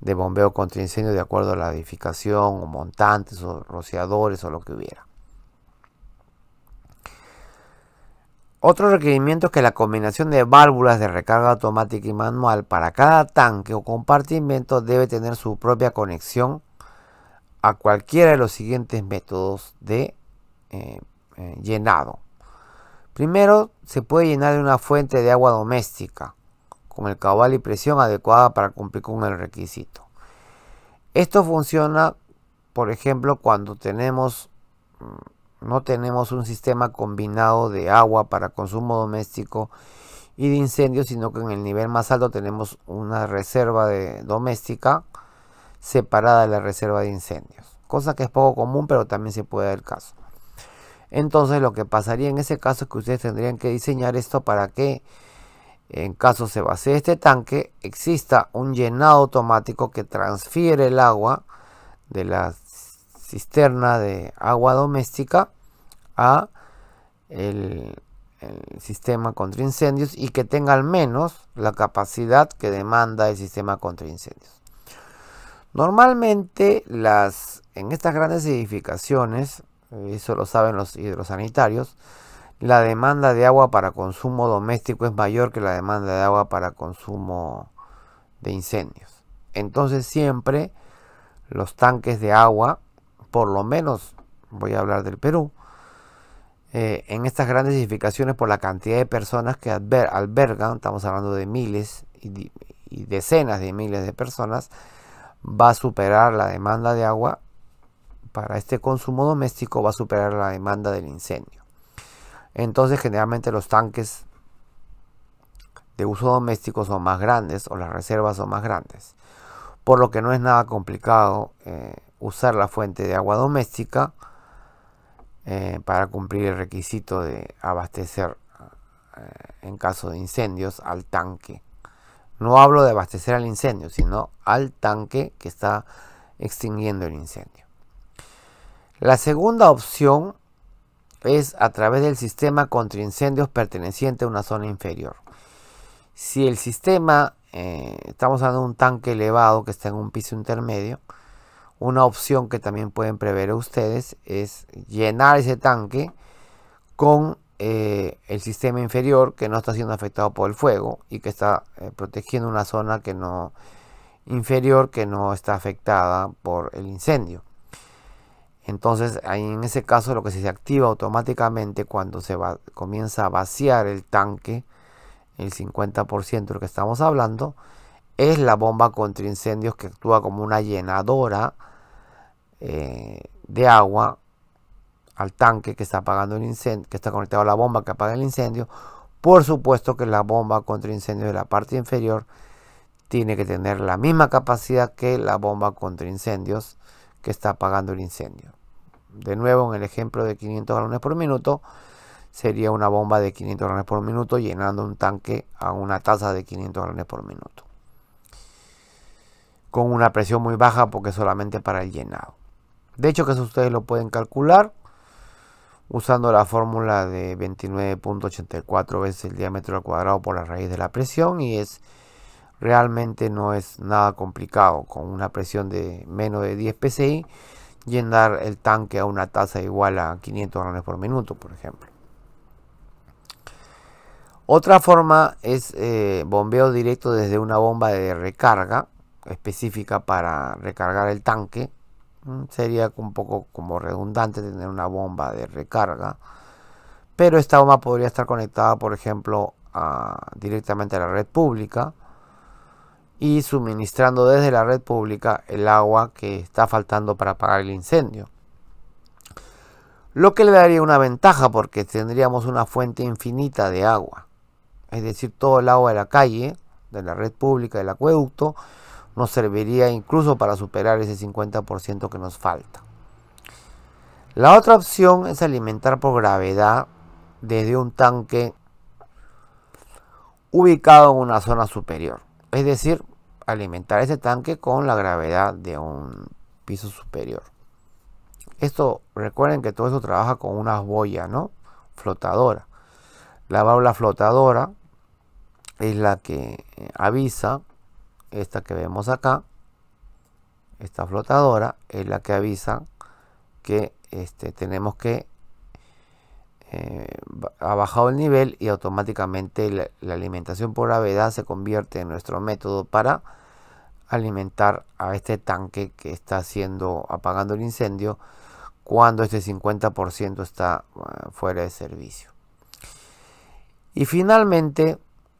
de bombeo contra incendio de acuerdo a la edificación o montantes o rociadores o lo que hubiera. Otro requerimiento es que la combinación de válvulas de recarga automática y manual para cada tanque o compartimento debe tener su propia conexión a cualquiera de los siguientes métodos de eh, eh, llenado. Primero, se puede llenar de una fuente de agua doméstica con el cabal y presión adecuada para cumplir con el requisito. Esto funciona, por ejemplo, cuando tenemos mm, no tenemos un sistema combinado de agua para consumo doméstico y de incendios, sino que en el nivel más alto tenemos una reserva de doméstica separada de la reserva de incendios, cosa que es poco común, pero también se puede dar el caso. Entonces lo que pasaría en ese caso es que ustedes tendrían que diseñar esto para que en caso se vacíe este tanque exista un llenado automático que transfiere el agua de las cisterna de agua doméstica a el, sistema contra incendios y que tenga al menos la capacidad que demanda el sistema contra incendios. Normalmente las, en estas grandes edificaciones, eso lo saben los hidrosanitarios, la demanda de agua para consumo doméstico es mayor que la demanda de agua para consumo de incendios. Entonces siempre los tanques de agua por lo menos, voy a hablar del Perú, eh, en estas grandes edificaciones por la cantidad de personas que albergan, estamos hablando de miles y, decenas de miles de personas, va a superar la demanda de agua para este consumo doméstico, va a superar la demanda del incendio. Entonces generalmente los tanques de uso doméstico son más grandes o las reservas son más grandes. Por lo que no es nada complicado eh, usar la fuente de agua doméstica eh, para cumplir el requisito de abastecer eh, en caso de incendios al tanque. No hablo de abastecer al incendio, sino al tanque que está extinguiendo el incendio. La segunda opción es a través del sistema contra incendios perteneciente a una zona inferior. Si el sistema, eh, estamos hablando de un tanque elevado que está en un piso intermedio, una opción que también pueden prever ustedes es llenar ese tanque con eh, el sistema inferior que no está siendo afectado por el fuego y que está eh, protegiendo una zona que no inferior que no está afectada por el incendio. Entonces, en ese caso, lo que se activa automáticamente cuando se va, comienza a vaciar el tanque, el 50% de lo que estamos hablando, es la bomba contra incendios que actúa como una llenadora eh, de agua al tanque que está apagando el incendio, que está conectado a la bomba que apaga el incendio. Por supuesto que la bomba contra incendios de la parte inferior tiene que tener la misma capacidad que la bomba contra incendios que está apagando el incendio. De nuevo, en el ejemplo de 500 galones por minuto, sería una bomba de 500 galones por minuto llenando un tanque a una tasa de 500 galones por minuto con una presión muy baja porque solamente para el llenado. De hecho que eso ustedes lo pueden calcular usando la fórmula de 29.84 veces el diámetro al cuadrado por la raíz de la presión y es realmente no es nada complicado con una presión de menos de 10 psi llenar el tanque a una tasa igual a 500 galones por minuto por ejemplo otra forma es eh, bombeo directo desde una bomba de recarga específica para recargar el tanque. Mm, sería un poco como redundante tener una bomba de recarga. Pero esta bomba podría estar conectada, por ejemplo, directamente a la red pública y suministrando desde la red pública el agua que está faltando para apagar el incendio. Lo que le daría una ventaja porque tendríamos una fuente infinita de agua. Es decir, todo el agua de la calle, de la red pública, del acueducto, nos serviría incluso para superar ese 50% que nos falta. La otra opción es alimentar por gravedad desde un tanque ubicado en una zona superior. Es decir, alimentar ese tanque con la gravedad de un piso superior. Esto, recuerden que todo eso trabaja con una boya ¿no? Flotadora. La válvula flotadora es la que avisa esta que vemos acá, esta flotadora, es la que avisa que este, tenemos que eh, ha bajado el nivel y automáticamente la, alimentación por gravedad se convierte en nuestro método para alimentar a este tanque que está haciendo apagando el incendio cuando este 50% está eh, fuera de servicio. Y finalmente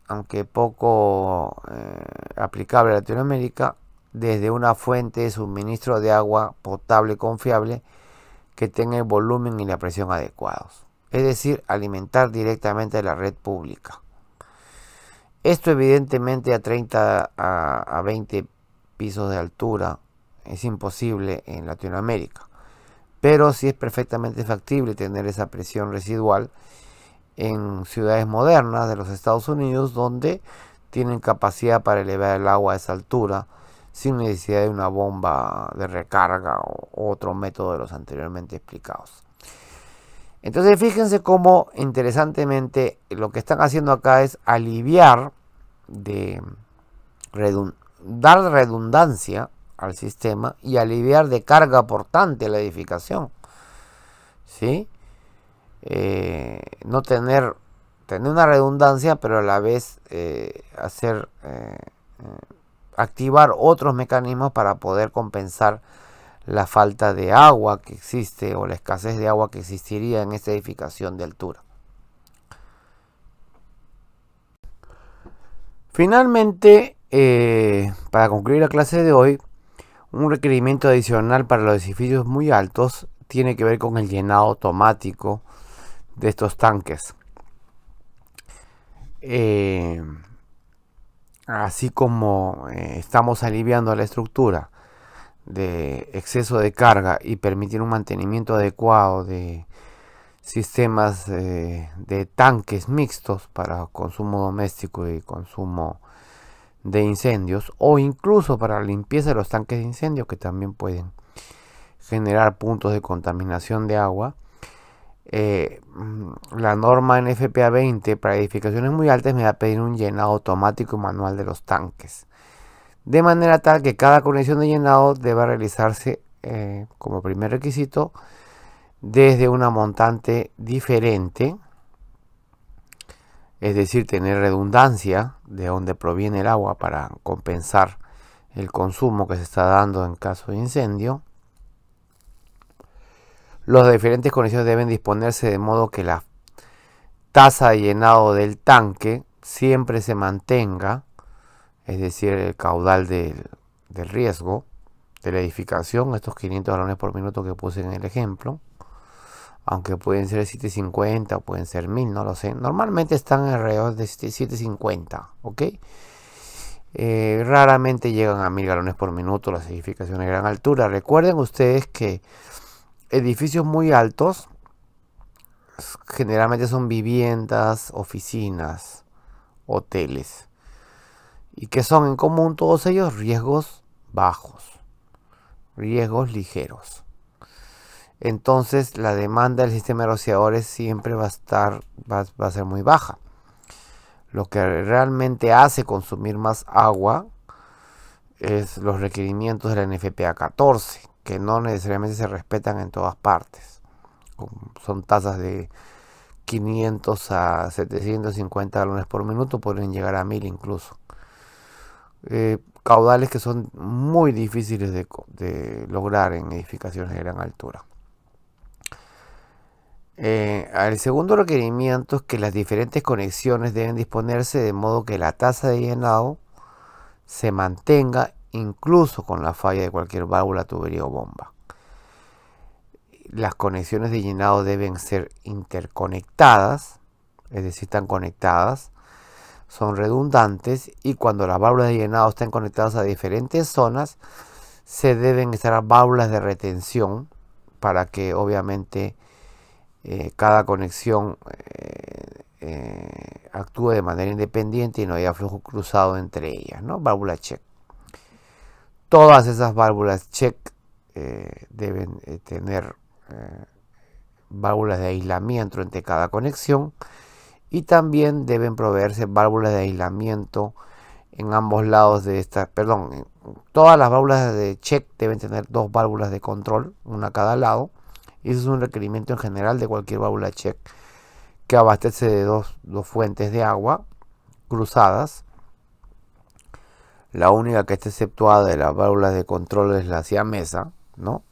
aunque poco eh, aplicable a Latinoamérica, desde una fuente de suministro de agua potable confiable que tenga el volumen y la presión adecuados. Es decir, alimentar directamente la red pública. Esto evidentemente a 30 a, a 20 pisos de altura es imposible en Latinoamérica. Pero si es perfectamente factible tener esa presión residual en ciudades modernas de los Estados Unidos donde tienen capacidad para elevar el agua a esa altura sin necesidad de una bomba de recarga o otro método de los anteriormente explicados. Entonces fíjense cómo interesantemente lo que están haciendo acá es aliviar de dar redundancia al sistema y aliviar de carga portante la edificación. ¿Sí? Eh, no tener, tener una redundancia, pero a la vez eh, hacer, eh, activar otros mecanismos para poder compensar la falta de agua que existe o la escasez de agua que existiría en esta edificación de altura. Finalmente, para concluir la clase de hoy, un requerimiento adicional para los edificios muy altos tiene que ver con el llenado automático de estos tanques. Eh, así como eh, estamos aliviando la estructura de exceso de carga y permitir un mantenimiento adecuado de sistemas eh, de tanques mixtos para consumo doméstico y consumo de incendios o incluso para la limpieza de los tanques de incendios que también pueden generar puntos de contaminación de agua eh, mm, la norma en FPA 20 para edificaciones muy altas me va a pedir un llenado automático y manual de los tanques. De manera tal que cada conexión de llenado deba realizarse eh, como primer requisito desde una montante diferente, es decir, tener redundancia de donde proviene el agua para compensar el consumo que se está dando en caso de incendio los diferentes conexiones deben disponerse de modo que la tasa de llenado del tanque siempre se mantenga, es decir, el caudal del, riesgo de la edificación, estos 500 galones por minuto que puse en el ejemplo, aunque pueden ser 750, pueden ser 1000, no lo sé, normalmente están alrededor de 750, ¿ok? Eh, raramente llegan a 1000 galones por minuto las edificaciones de gran altura. Recuerden ustedes que edificios muy altos generalmente son viviendas, oficinas, hoteles. Y que son en común todos ellos riesgos bajos, riesgos ligeros. Entonces la demanda del sistema de rociadores siempre va a estar, va, a ser muy baja. Lo que realmente hace consumir más agua es los requerimientos de la NFPA 14, que no necesariamente se respetan en todas partes. Son tasas de 500 a 750 galones por minuto, pueden llegar a 1000 incluso. Eh, caudales que son muy difíciles de, lograr en edificaciones de gran altura. Eh, el segundo requerimiento es que las diferentes conexiones deben disponerse de modo que la tasa de llenado se mantenga incluso con la falla de cualquier válvula, tubería o bomba. Las conexiones de llenado deben ser interconectadas, es decir, están conectadas, son redundantes y cuando las válvulas de llenado estén conectadas a diferentes zonas, se deben estar válvulas de retención para que obviamente eh, cada conexión eh, eh, actúe de manera independiente y no haya flujo cruzado entre ellas, ¿no? Válvula check todas esas válvulas check eh, deben eh, tener eh, válvulas de aislamiento entre cada conexión y también deben proveerse válvulas de aislamiento en ambos lados de esta, perdón, todas las válvulas de check deben tener dos válvulas de control, una a cada lado. eso es un requerimiento en general de cualquier válvula check que abastece de dos fuentes de agua cruzadas la única que está exceptuada de las válvulas de control es la siamesa, ¿no?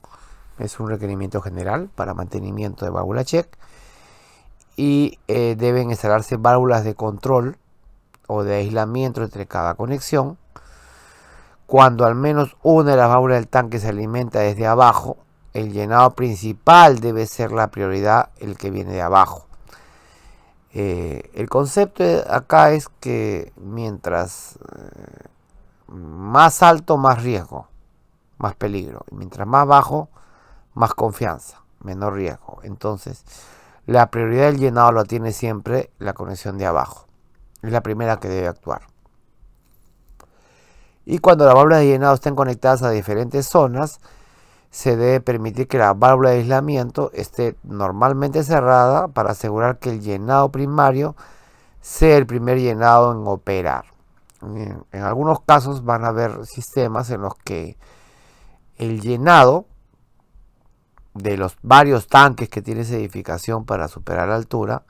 Es un requerimiento general para mantenimiento de válvula check. Y eh, deben instalarse válvulas de control o de aislamiento entre cada conexión. Cuando al menos una de las válvulas del tanque se alimenta desde abajo, el llenado principal debe ser la prioridad, el que viene de abajo. Eh, el concepto acá es que mientras eh, más alto, más riesgo, más peligro. Y mientras más bajo, más confianza, menor riesgo. Entonces, la prioridad del llenado lo tiene siempre la conexión de abajo. Es la primera que debe actuar. Y cuando las válvulas de llenado estén conectadas a diferentes zonas, se debe permitir que la válvula de aislamiento esté normalmente cerrada para asegurar que el llenado primario sea el primer llenado en operar en algunos casos van a haber sistemas en los que el llenado de los varios tanques que tiene esa edificación para superar la altura,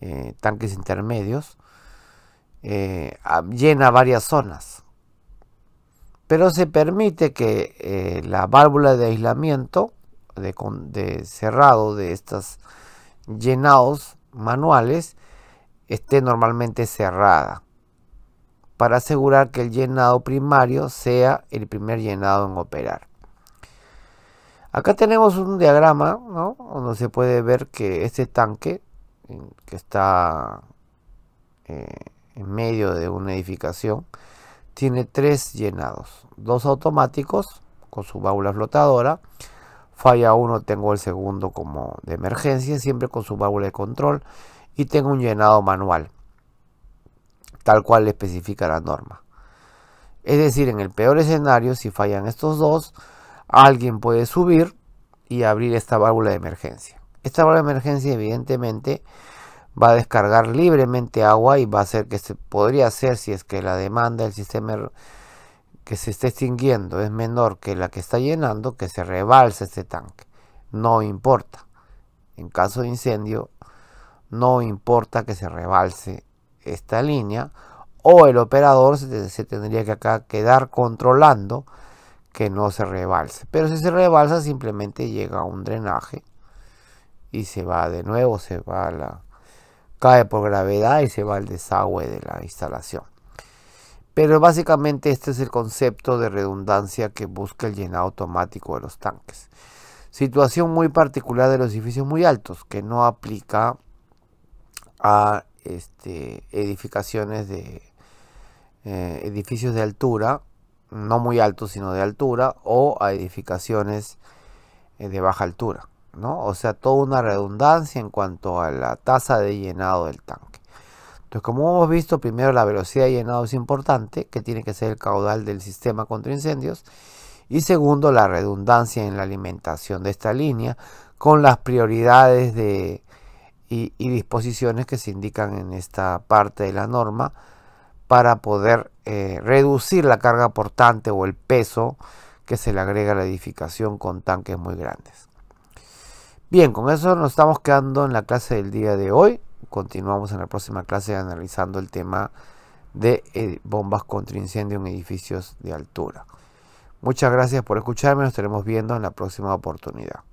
eh, tanques intermedios, eh, llena varias zonas. Pero se permite que eh, la válvula de aislamiento de, de cerrado de estos llenados manuales esté normalmente cerrada para asegurar que el llenado primario sea el primer llenado en operar. Acá tenemos un diagrama donde se puede ver que este tanque que está eh, en medio de una edificación tiene tres llenados, dos automáticos con su válvula flotadora, falla uno tengo el segundo como de emergencia, siempre con su válvula de control y tengo un llenado manual tal cual especifica la norma. Es decir, en el peor escenario, si fallan estos dos, alguien puede subir y abrir esta válvula de emergencia. Esta válvula de emergencia evidentemente va a descargar libremente agua y va a hacer que se podría hacer si es que la demanda del sistema er, que se está extinguiendo es menor que la que está llenando, que se rebalse este tanque. No importa. En caso de incendio, no importa que se rebalse esta línea o el operador se, tendría que acá quedar controlando que no se rebalse. Pero si se rebalsa simplemente llega a un drenaje y se va de nuevo, se va a la cae por gravedad y se va al desagüe de la instalación. Pero básicamente este es el concepto de redundancia que busca el llenado automático de los tanques. Situación muy particular de los edificios muy altos que no aplica a este, edificaciones de eh, edificios de altura, no muy altos sino de altura, o a edificaciones eh, de baja altura. ¿no? O sea, toda una redundancia en cuanto a la tasa de llenado del tanque. Entonces, como hemos visto, primero la velocidad de llenado es importante, que tiene que ser el caudal del sistema contra incendios. Y segundo, la redundancia en la alimentación de esta línea, con las prioridades de y, disposiciones que se indican en esta parte de la norma para poder eh, reducir la carga portante o el peso que se le agrega a la edificación con tanques muy grandes. Bien, con eso nos estamos quedando en la clase del día de hoy. Continuamos en la próxima clase analizando el tema de eh, bombas contra incendio en edificios de altura. Muchas gracias por escucharme, nos estaremos viendo en la próxima oportunidad.